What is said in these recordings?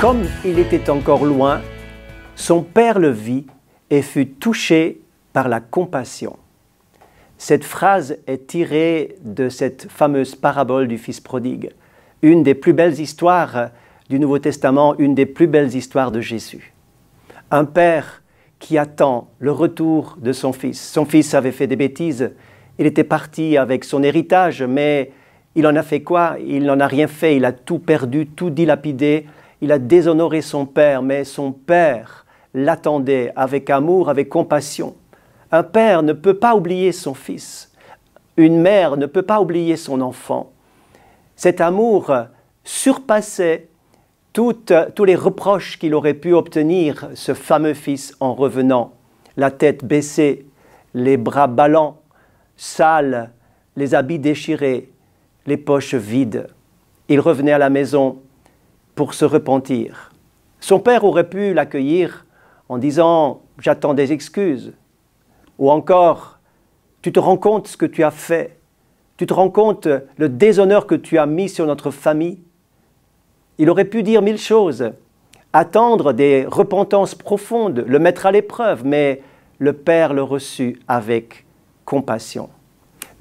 Comme il était encore loin, son père le vit et fut touché par la compassion. Cette phrase est tirée de cette fameuse parabole du Fils prodigue, une des plus belles histoires du Nouveau Testament, une des plus belles histoires de Jésus. Un père qui attend le retour de son fils. Son fils avait fait des bêtises, il était parti avec son héritage, mais il en a fait quoi Il n'en a rien fait, il a tout perdu, tout dilapidé, il a déshonoré son père, mais son père l'attendait avec amour, avec compassion. Un père ne peut pas oublier son fils. Une mère ne peut pas oublier son enfant. Cet amour surpassait tous les reproches qu'il aurait pu obtenir, ce fameux fils, en revenant, la tête baissée, les bras ballants, sales, les habits déchirés, les poches vides. Il revenait à la maison pour se repentir. Son père aurait pu l'accueillir en disant ⁇ J'attends des excuses ⁇ ou encore ⁇ Tu te rends compte ce que tu as fait Tu te rends compte le déshonneur que tu as mis sur notre famille ?⁇ Il aurait pu dire mille choses, attendre des repentances profondes, le mettre à l'épreuve, mais le Père le reçut avec compassion.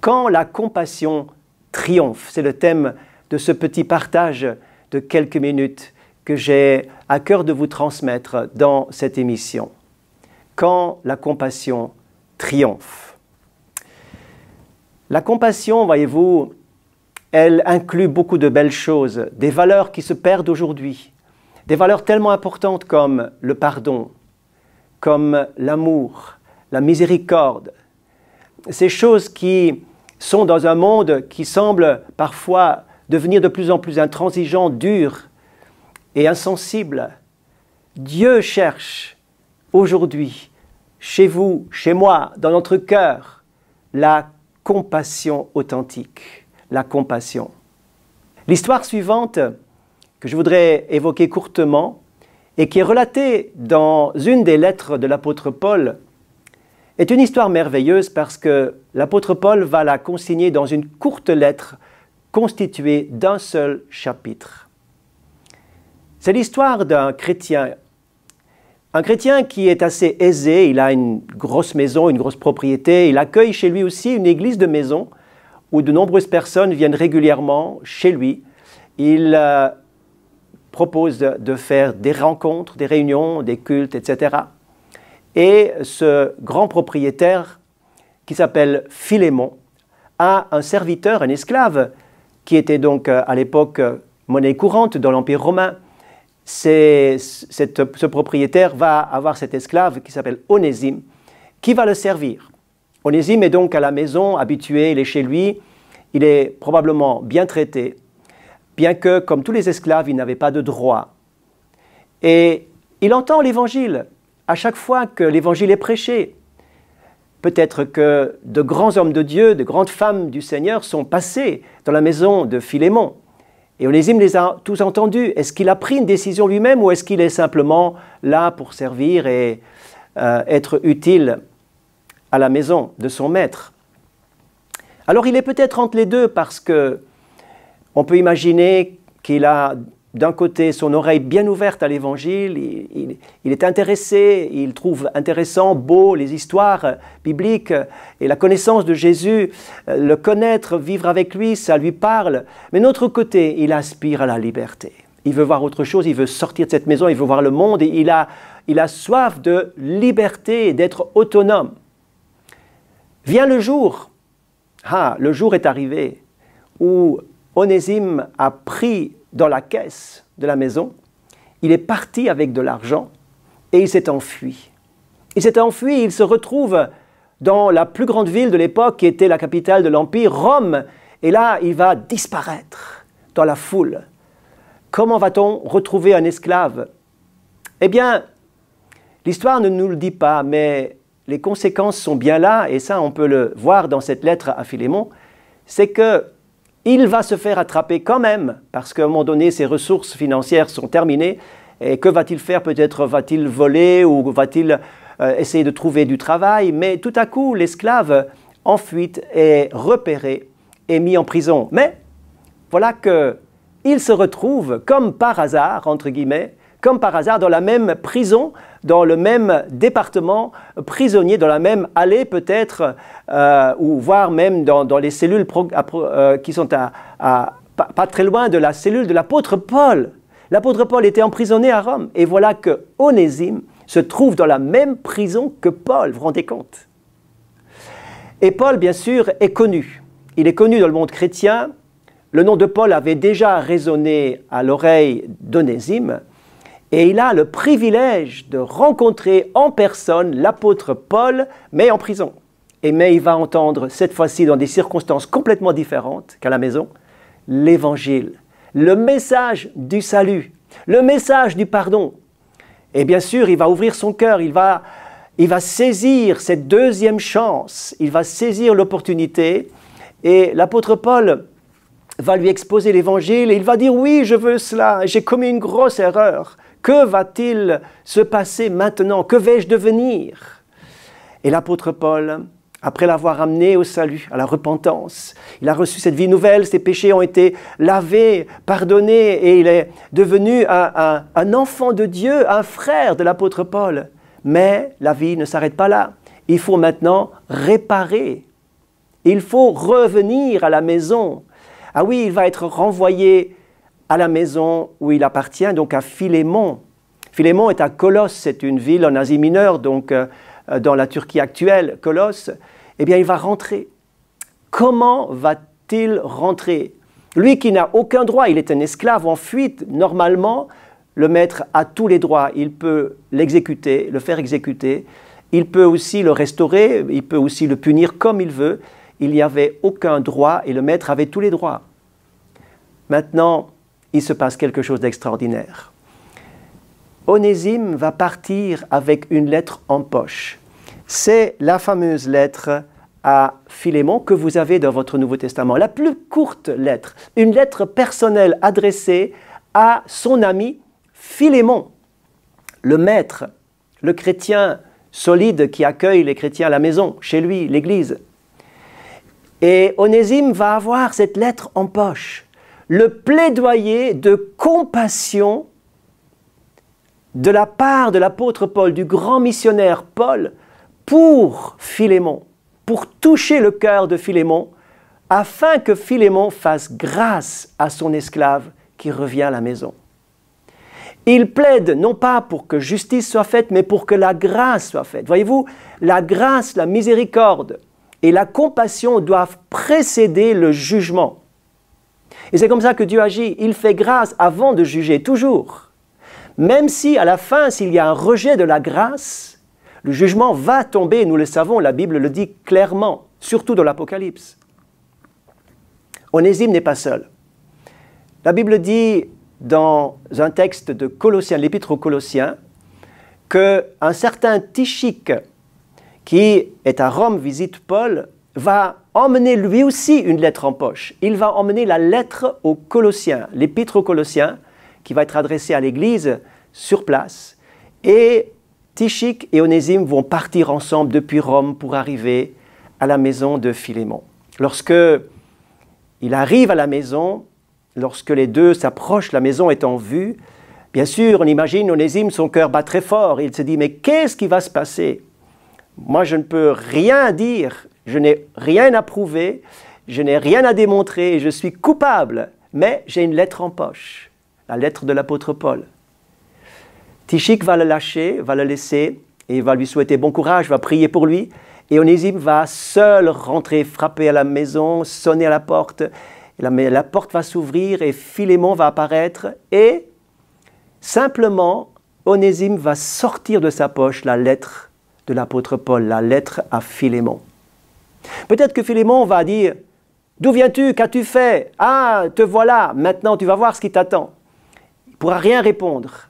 Quand la compassion triomphe, c'est le thème de ce petit partage de quelques minutes que j'ai à cœur de vous transmettre dans cette émission. Quand la compassion triomphe. La compassion, voyez-vous, elle inclut beaucoup de belles choses, des valeurs qui se perdent aujourd'hui, des valeurs tellement importantes comme le pardon, comme l'amour, la miséricorde. Ces choses qui sont dans un monde qui semble parfois devenir de plus en plus intransigeant, dur et insensible. Dieu cherche aujourd'hui, chez vous, chez moi, dans notre cœur, la compassion authentique, la compassion. L'histoire suivante que je voudrais évoquer courtement et qui est relatée dans une des lettres de l'apôtre Paul est une histoire merveilleuse parce que l'apôtre Paul va la consigner dans une courte lettre constitué d'un seul chapitre. C'est l'histoire d'un chrétien. Un chrétien qui est assez aisé, il a une grosse maison, une grosse propriété, il accueille chez lui aussi une église de maison où de nombreuses personnes viennent régulièrement chez lui. Il euh, propose de faire des rencontres, des réunions, des cultes, etc. Et ce grand propriétaire qui s'appelle Philémon a un serviteur, un esclave, qui était donc euh, à l'époque euh, monnaie courante dans l'Empire romain, ce propriétaire va avoir cet esclave qui s'appelle Onésime, qui va le servir. Onésime est donc à la maison, habitué, il est chez lui, il est probablement bien traité, bien que, comme tous les esclaves, il n'avait pas de droit. Et il entend l'évangile. À chaque fois que l'évangile est prêché, Peut-être que de grands hommes de Dieu, de grandes femmes du Seigneur sont passés dans la maison de Philémon. Et Onésime les a tous entendus. Est-ce qu'il a pris une décision lui-même ou est-ce qu'il est simplement là pour servir et euh, être utile à la maison de son maître Alors il est peut-être entre les deux parce que on peut imaginer qu'il a d'un côté, son oreille bien ouverte à l'Évangile, il, est intéressé, il trouve intéressant, beau les histoires euh, bibliques euh, et la connaissance de Jésus, euh, le connaître, vivre avec lui, ça lui parle. Mais d'un autre côté, il aspire à la liberté. Il veut voir autre chose, il veut sortir de cette maison, il veut voir le monde, et il a, il a soif de liberté, d'être autonome. Vient le jour, ah, le jour est arrivé, où Onésime a pris dans la caisse de la maison, il est parti avec de l'argent et il s'est enfui. Il s'est enfui, il se retrouve dans la plus grande ville de l'époque qui était la capitale de l'Empire, Rome, et là il va disparaître dans la foule. Comment va-t-on retrouver un esclave Eh bien, l'histoire ne nous le dit pas, mais les conséquences sont bien là, et ça on peut le voir dans cette lettre à Philémon, c'est que il va se faire attraper quand même, parce qu'à un moment donné, ses ressources financières sont terminées. Et que va-t-il faire Peut-être va-t-il voler ou va-t-il euh, essayer de trouver du travail Mais tout à coup, l'esclave en fuite est repéré et mis en prison. Mais voilà que il se retrouve, comme par hasard, entre guillemets, comme par hasard, dans la même prison, dans le même département, prisonnier, dans la même allée peut-être, euh, ou voire même dans, les cellules euh, qui sont pas, très loin de la cellule de l'apôtre Paul. L'apôtre Paul était emprisonné à Rome, et voilà que Onésime se trouve dans la même prison que Paul, vous vous rendez compte Et Paul, bien sûr, est connu. Il est connu dans le monde chrétien. Le nom de Paul avait déjà résonné à l'oreille d'Onésime, et il a le privilège de rencontrer en personne l'apôtre Paul, mais en prison. Et mais il va entendre, cette fois-ci dans des circonstances complètement différentes qu'à la maison, l'évangile, le message du salut, le message du pardon. Et bien sûr, il va ouvrir son cœur, il va, il va saisir cette deuxième chance, il va saisir l'opportunité. Et l'apôtre Paul va lui exposer l'évangile et il va dire oui, je veux cela, j'ai commis une grosse erreur. Que va-t-il se passer maintenant Que vais-je devenir Et l'apôtre Paul, après l'avoir amené au salut, à la repentance, il a reçu cette vie nouvelle, ses péchés ont été lavés, pardonnés, et il est devenu un, enfant de Dieu, un frère de l'apôtre Paul. Mais la vie ne s'arrête pas là. Il faut maintenant réparer. Il faut revenir à la maison. Ah oui, il va être renvoyé à la maison où il appartient, donc à Philémon. Philémon est à Colosse, c'est une ville en Asie mineure, donc euh, euh, dans la Turquie actuelle, Colosse. Eh bien, il va rentrer. Comment va-t-il rentrer Lui qui n'a aucun droit, il est un esclave en fuite. Normalement, le maître a tous les droits. Il peut l'exécuter, le faire exécuter. Il peut aussi le restaurer, il peut aussi le punir comme il veut. Il n'y avait aucun droit et le maître avait tous les droits. Maintenant, il se passe quelque chose d'extraordinaire. Onésime va partir avec une lettre en poche. C'est la fameuse lettre à Philémon que vous avez dans votre Nouveau Testament, la plus courte lettre, une lettre personnelle adressée à son ami Philémon, le maître, le chrétien solide qui accueille les chrétiens à la maison, chez lui, l'Église. Et Onésime va avoir cette lettre en poche le plaidoyer de compassion de la part de l'apôtre Paul, du grand missionnaire Paul, pour Philémon, pour toucher le cœur de Philémon, afin que Philémon fasse grâce à son esclave qui revient à la maison. Il plaide non pas pour que justice soit faite, mais pour que la grâce soit faite. Voyez-vous, la grâce, la miséricorde et la compassion doivent précéder le jugement. Et c'est comme ça que Dieu agit. Il fait grâce avant de juger, toujours. Même si à la fin, s'il y a un rejet de la grâce, le jugement va tomber, nous le savons, la Bible le dit clairement, surtout dans l'Apocalypse. Onésime n'est pas seul. La Bible dit dans un texte de Colossiens, l'épître aux Colossiens, qu'un certain Tichique, qui est à Rome, visite Paul va emmener lui aussi une lettre en poche. Il va emmener la lettre aux Colossiens, l'épître aux Colossiens, qui va être adressée à l'Église sur place. Et Tichic et Onésime vont partir ensemble depuis Rome pour arriver à la maison de Philémon. Lorsque il arrive à la maison, lorsque les deux s'approchent, la maison est en vue. Bien sûr, on imagine Onésime, son cœur bat très fort. Il se dit, mais qu'est-ce qui va se passer Moi, je ne peux rien dire je n'ai rien à prouver, je n'ai rien à démontrer, je suis coupable, mais j'ai une lettre en poche, la lettre de l'apôtre Paul. Tichik va le lâcher, va le laisser, et va lui souhaiter bon courage, va prier pour lui, et Onésime va seul rentrer, frapper à la maison, sonner à la porte, la, la porte va s'ouvrir, et Philémon va apparaître, et simplement, Onésime va sortir de sa poche la lettre de l'apôtre Paul, la lettre à Philémon. Peut-être que Philémon va dire D'où viens-tu Qu'as-tu fait Ah, te voilà, maintenant tu vas voir ce qui t'attend. Il ne pourra rien répondre.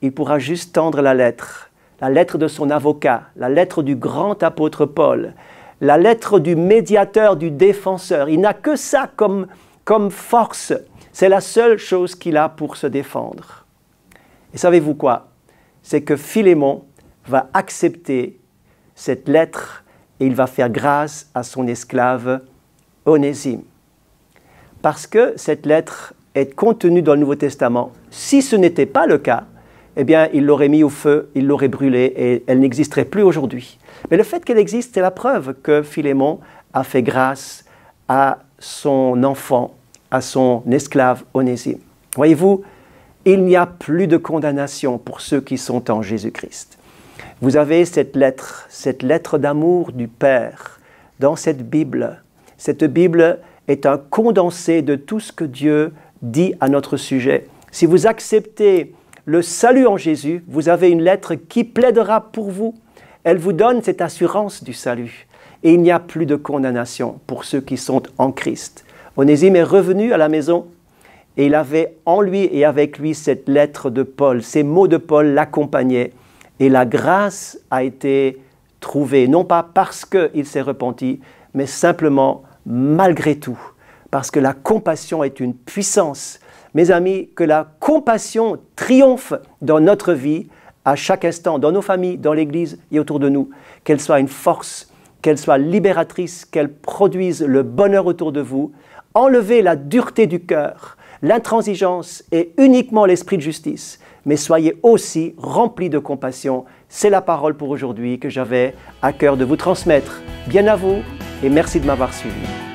Il pourra juste tendre la lettre, la lettre de son avocat, la lettre du grand apôtre Paul, la lettre du médiateur, du défenseur. Il n'a que ça comme, comme force. C'est la seule chose qu'il a pour se défendre. Et savez-vous quoi C'est que Philémon va accepter cette lettre et il va faire grâce à son esclave Onésime. Parce que cette lettre est contenue dans le Nouveau Testament. Si ce n'était pas le cas, eh bien, il l'aurait mis au feu, il l'aurait brûlé, et elle n'existerait plus aujourd'hui. Mais le fait qu'elle existe, c'est la preuve que Philémon a fait grâce à son enfant, à son esclave Onésime. Voyez-vous, il n'y a plus de condamnation pour ceux qui sont en Jésus-Christ. Vous avez cette lettre, cette lettre d'amour du Père dans cette Bible. Cette Bible est un condensé de tout ce que Dieu dit à notre sujet. Si vous acceptez le salut en Jésus, vous avez une lettre qui plaidera pour vous. Elle vous donne cette assurance du salut. Et il n'y a plus de condamnation pour ceux qui sont en Christ. Onésime est revenu à la maison et il avait en lui et avec lui cette lettre de Paul. Ces mots de Paul l'accompagnaient. Et la grâce a été trouvée, non pas parce qu'il s'est repenti, mais simplement malgré tout, parce que la compassion est une puissance. Mes amis, que la compassion triomphe dans notre vie, à chaque instant, dans nos familles, dans l'Église et autour de nous, qu'elle soit une force, qu'elle soit libératrice, qu'elle produise le bonheur autour de vous. Enlevez la dureté du cœur, L'intransigeance est uniquement l'esprit de justice, mais soyez aussi remplis de compassion. C'est la parole pour aujourd'hui que j'avais à cœur de vous transmettre. Bien à vous et merci de m'avoir suivi.